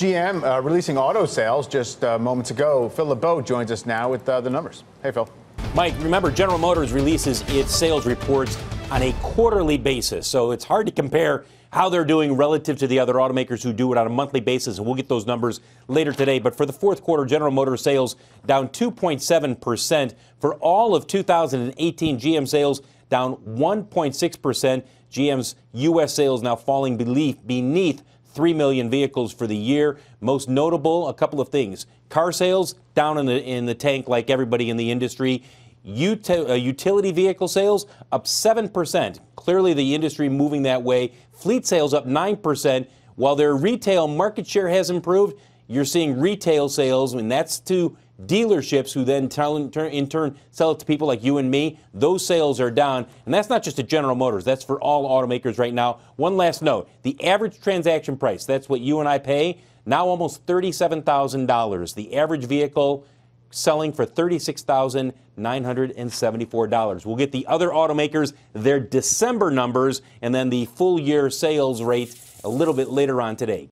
GM uh, releasing auto sales just uh, moments ago. Phil LeBeau joins us now with uh, the numbers. Hey, Phil. Mike, remember, General Motors releases its sales reports on a quarterly basis, so it's hard to compare how they're doing relative to the other automakers who do it on a monthly basis, and we'll get those numbers later today. But for the fourth quarter, General Motors sales down 2.7%. For all of 2018, GM sales down 1.6%. GM's U.S. sales now falling beneath 3 million vehicles for the year. Most notable, a couple of things. Car sales down in the, in the tank like everybody in the industry. Util, uh, utility vehicle sales up 7%. Clearly, the industry moving that way. Fleet sales up 9%. While their retail market share has improved, you're seeing retail sales, and that's to dealerships who then tell, in, turn, in turn sell it to people like you and me. Those sales are down. And that's not just at General Motors, that's for all automakers right now. One last note the average transaction price, that's what you and I pay, now almost $37,000. The average vehicle selling for $36,974. We'll get the other automakers their December numbers and then the full year sales rate a little bit later on today.